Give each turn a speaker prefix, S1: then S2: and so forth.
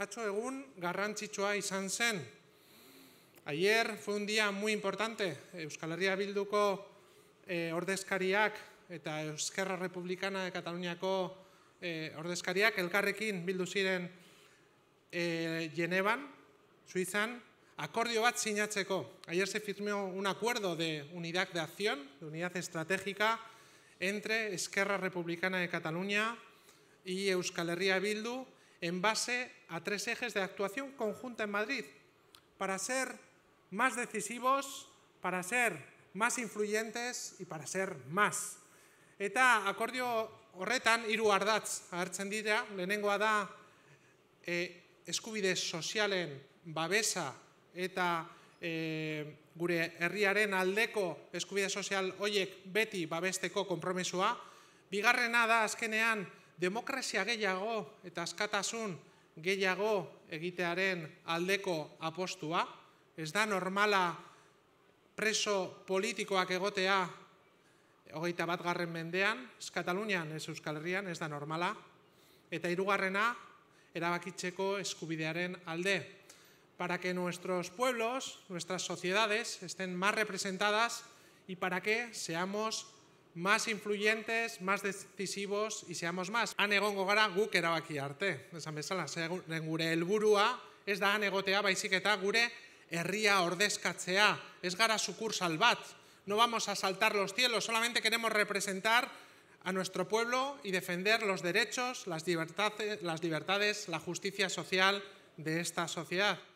S1: Atzo egun garrantzitsua izan zen. Ayer fue un día muy importante. Euskal Herria Bilduko eh, ordezkariak eta Euskerra Republicana de Kataluniako e, eh, ordezkariak elkarrekin bildu ziren eh, Genevan, Suizan, akordio bat sinatzeko. Ayer se firmó un acuerdo de unidad de acción, de unidad estratégica, entre Esquerra Republicana de Cataluña y Euskal Herria Bildu, en base a tres ejes de actuación conjunta en Madrid para ser más decisivos, para ser más influyentes y para ser más. Eta akordio horretan hiru ardatz hartzen dira, lehenengoa da e, eskubide sozialen babesa eta e, gure herriaren aldeko eskubide sozial hoiek beti babesteko konpromesua. Bigarrena da azkenean demokrazia gehiago eta askatasun gehiago egitearen aldeko apostua. Ez da normala preso politikoak egotea hogeita bat garren mendean, ez Katalunian, ez Euskal Herrian, ez da normala. Eta hirugarrena erabakitzeko eskubidearen alde. Para que nuestros pueblos, nuestras sociedades, estén más representadas y para que seamos más influyentes, más decisivos y seamos más. Han egongo gara guk erabaki arte. Esan bezala, zeren gure helburua ez da han egotea, baizik eta gure herria ordezkatzea. Ez gara sukursal bat. No vamos a saltar los cielos, solamente queremos representar a nuestro pueblo y defender los derechos, las libertades, la justicia social de esta sociedad.